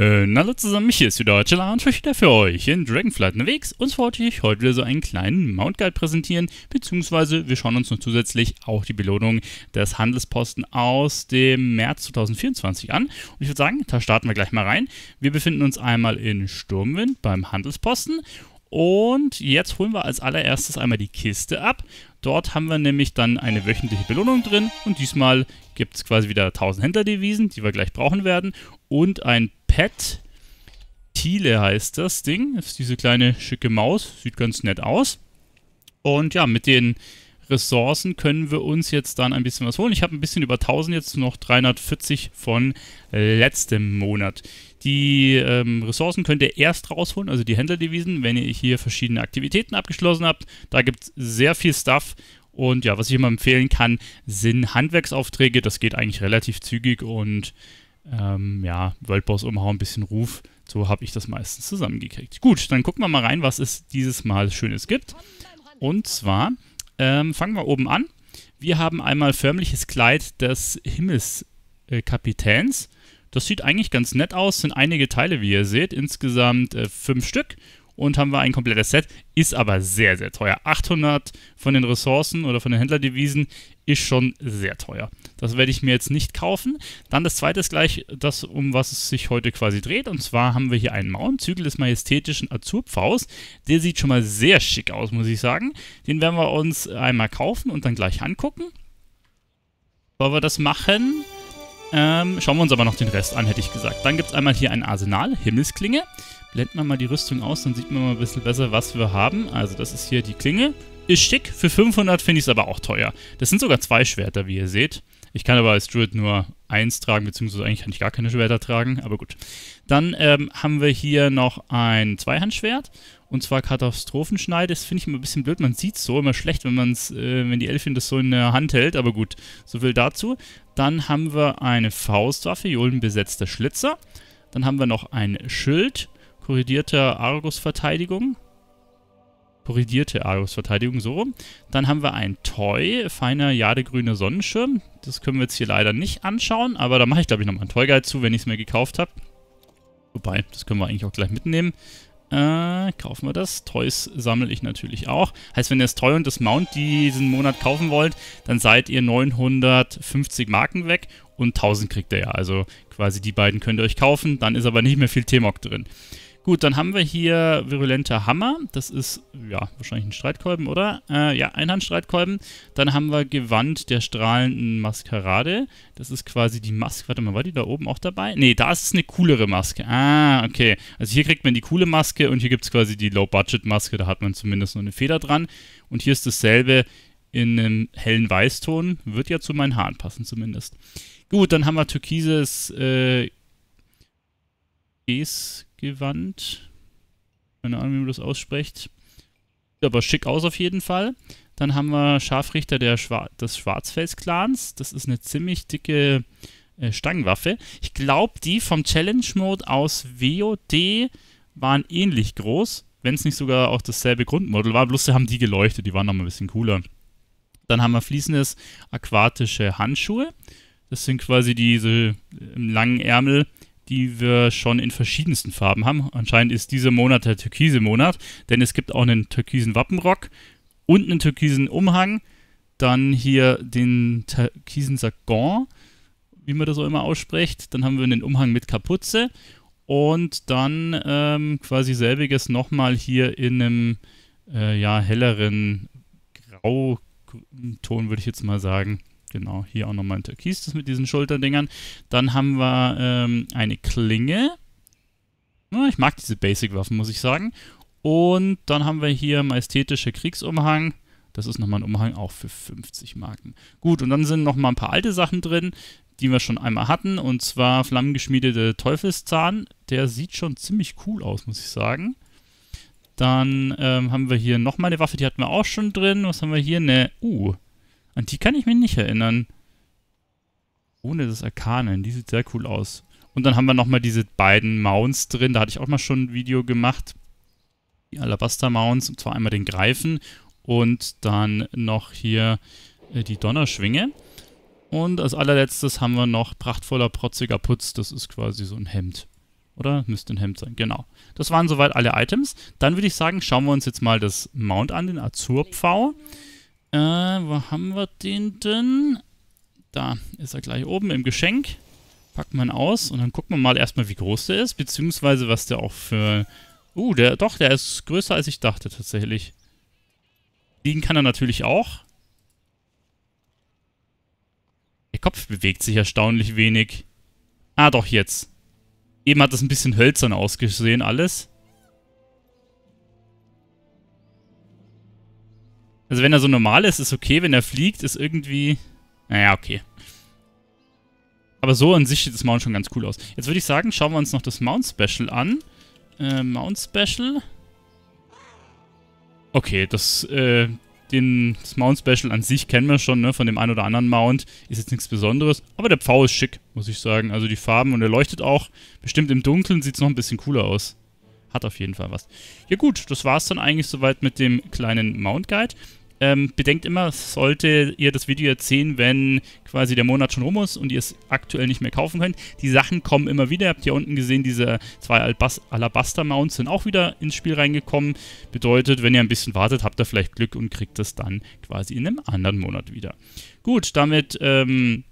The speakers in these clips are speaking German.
Äh, hallo zusammen, mich hier ist wieder Chilla und wieder für euch in Dragonflight unterwegs und wollte ich heute wieder so einen kleinen Mount Guide präsentieren, beziehungsweise wir schauen uns noch zusätzlich auch die Belohnung des Handelsposten aus dem März 2024 an. Und ich würde sagen, da starten wir gleich mal rein. Wir befinden uns einmal in Sturmwind beim Handelsposten und jetzt holen wir als allererstes einmal die Kiste ab. Dort haben wir nämlich dann eine wöchentliche Belohnung drin und diesmal gibt es quasi wieder 1000 Händlerdevisen, die wir gleich brauchen werden und ein Pet. Thiele heißt das Ding. Das ist diese kleine schicke Maus. Sieht ganz nett aus. Und ja, mit den Ressourcen können wir uns jetzt dann ein bisschen was holen. Ich habe ein bisschen über 1000 jetzt, noch 340 von letztem Monat. Die ähm, Ressourcen könnt ihr erst rausholen, also die Händlerdevisen, wenn ihr hier verschiedene Aktivitäten abgeschlossen habt. Da gibt es sehr viel Stuff. Und ja, was ich immer empfehlen kann, sind Handwerksaufträge. Das geht eigentlich relativ zügig und ähm, ja, Boss umhauen, ein bisschen Ruf. So habe ich das meistens zusammengekriegt. Gut, dann gucken wir mal rein, was es dieses Mal Schönes gibt. Und zwar ähm, fangen wir oben an. Wir haben einmal förmliches Kleid des Himmelskapitäns. das sieht eigentlich ganz nett aus, sind einige Teile, wie ihr seht, insgesamt äh, fünf Stück und haben wir ein komplettes Set, ist aber sehr, sehr teuer. 800 von den Ressourcen oder von den Händlerdevisen ist schon sehr teuer. Das werde ich mir jetzt nicht kaufen. Dann das zweite ist gleich das, um was es sich heute quasi dreht. Und zwar haben wir hier einen Mauernzügel des majestätischen Azurpfaus. Der sieht schon mal sehr schick aus, muss ich sagen. Den werden wir uns einmal kaufen und dann gleich angucken. Wollen wir das machen? Ähm, schauen wir uns aber noch den Rest an, hätte ich gesagt. Dann gibt es einmal hier ein Arsenal, Himmelsklinge. Blenden wir mal die Rüstung aus, dann sieht man mal ein bisschen besser, was wir haben. Also das ist hier die Klinge. Ist schick, für 500 finde ich es aber auch teuer. Das sind sogar zwei Schwerter, wie ihr seht. Ich kann aber als Druid nur eins tragen, beziehungsweise eigentlich kann ich gar keine Schwerter tragen, aber gut. Dann ähm, haben wir hier noch ein Zweihandschwert. Und zwar Katastrophenschneide. Das finde ich immer ein bisschen blöd. Man sieht es so immer schlecht, wenn man's, äh, wenn die Elfin das so in der Hand hält. Aber gut, so viel dazu. Dann haben wir eine Faustwaffe, Jolenbesetzter Schlitzer. Dann haben wir noch ein Schild, korridierter Argus-Verteidigung korrigierte Argus-Verteidigung so rum. Dann haben wir ein Toy, feiner jadegrüner Sonnenschirm. Das können wir jetzt hier leider nicht anschauen, aber da mache ich, glaube ich, nochmal einen Toy-Guide zu, wenn ich es mir gekauft habe. Wobei, das können wir eigentlich auch gleich mitnehmen. Äh, kaufen wir das. Toys sammle ich natürlich auch. Heißt, wenn ihr das Toy und das Mount diesen Monat kaufen wollt, dann seid ihr 950 Marken weg und 1000 kriegt ihr ja. Also quasi die beiden könnt ihr euch kaufen, dann ist aber nicht mehr viel T-Mock drin. Gut, dann haben wir hier virulenter Hammer. Das ist, ja, wahrscheinlich ein Streitkolben, oder? Äh, ja, Einhandstreitkolben. Dann haben wir Gewand der strahlenden Maskerade. Das ist quasi die Maske. Warte mal, war die da oben auch dabei? Nee, da ist eine coolere Maske. Ah, okay. Also hier kriegt man die coole Maske und hier gibt es quasi die Low-Budget-Maske. Da hat man zumindest noch eine Feder dran. Und hier ist dasselbe in einem hellen Weißton. Wird ja zu meinen Haaren passen zumindest. Gut, dann haben wir türkises äh, Gesgewand. Keine Ahnung, wie man das ausspricht. Sieht aber schick aus auf jeden Fall. Dann haben wir Scharfrichter der Schwa des Schwarzfels-Clans. Das ist eine ziemlich dicke äh, Stangenwaffe. Ich glaube, die vom Challenge-Mode aus WOD waren ähnlich groß, wenn es nicht sogar auch dasselbe Grundmodell war. Bloß haben die geleuchtet, die waren noch mal ein bisschen cooler. Dann haben wir fließendes aquatische Handschuhe. Das sind quasi diese äh, langen Ärmel, die wir schon in verschiedensten Farben haben. Anscheinend ist dieser Monat der türkise Monat, denn es gibt auch einen türkisen Wappenrock und einen türkisen Umhang. Dann hier den türkisen Sargon, wie man das so immer ausspricht. Dann haben wir einen Umhang mit Kapuze und dann ähm, quasi selbiges nochmal hier in einem äh, ja, helleren Grauton, würde ich jetzt mal sagen. Genau, hier auch nochmal ein Türkis, das mit diesen Schulterdingern. Dann haben wir ähm, eine Klinge. Na, ich mag diese Basic-Waffen, muss ich sagen. Und dann haben wir hier majestätischer Kriegsumhang. Das ist nochmal ein Umhang auch für 50 Marken. Gut, und dann sind nochmal ein paar alte Sachen drin, die wir schon einmal hatten. Und zwar flammengeschmiedete Teufelszahn. Der sieht schon ziemlich cool aus, muss ich sagen. Dann ähm, haben wir hier nochmal eine Waffe, die hatten wir auch schon drin. Was haben wir hier? Eine, uh, an die kann ich mich nicht erinnern. Ohne das Arkanen. Die sieht sehr cool aus. Und dann haben wir nochmal diese beiden Mounts drin. Da hatte ich auch mal schon ein Video gemacht. Die Alabaster Mounts. Und zwar einmal den Greifen und dann noch hier äh, die Donnerschwinge. Und als allerletztes haben wir noch prachtvoller, protziger Putz. Das ist quasi so ein Hemd. Oder? Müsste ein Hemd sein, genau. Das waren soweit alle Items. Dann würde ich sagen, schauen wir uns jetzt mal das Mount an, den Azurpfau. pfau äh, wo haben wir den denn? Da ist er gleich oben im Geschenk. Packt man aus und dann gucken wir mal erstmal, wie groß der ist, beziehungsweise was der auch für... Uh, der, doch, der ist größer, als ich dachte tatsächlich. Liegen kann er natürlich auch. Der Kopf bewegt sich erstaunlich wenig. Ah, doch, jetzt. Eben hat das ein bisschen hölzern ausgesehen, alles. Also wenn er so normal ist, ist okay. Wenn er fliegt, ist irgendwie... Naja, okay. Aber so an sich sieht das Mount schon ganz cool aus. Jetzt würde ich sagen, schauen wir uns noch das Mount Special an. Äh, Mount Special. Okay, das, äh, den, das Mount Special an sich kennen wir schon, ne? Von dem einen oder anderen Mount. Ist jetzt nichts Besonderes. Aber der Pfau ist schick, muss ich sagen. Also die Farben und er leuchtet auch. Bestimmt im Dunkeln sieht es noch ein bisschen cooler aus. Hat auf jeden Fall was. Ja gut, das war es dann eigentlich soweit mit dem kleinen Mount Guide. Ähm, bedenkt immer, sollte ihr das Video jetzt sehen, wenn quasi der Monat schon rum ist und ihr es aktuell nicht mehr kaufen könnt. Die Sachen kommen immer wieder. Ihr Habt hier unten gesehen, diese zwei Albas Alabaster Mounts sind auch wieder ins Spiel reingekommen. Bedeutet, wenn ihr ein bisschen wartet, habt ihr vielleicht Glück und kriegt das dann quasi in einem anderen Monat wieder. Gut, damit ähm,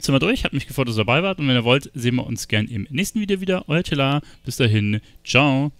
sind wir durch. Hat mich gefreut, dass ihr dabei wart. Und wenn ihr wollt, sehen wir uns gern im nächsten Video wieder. Euer Tela. Bis dahin. Ciao.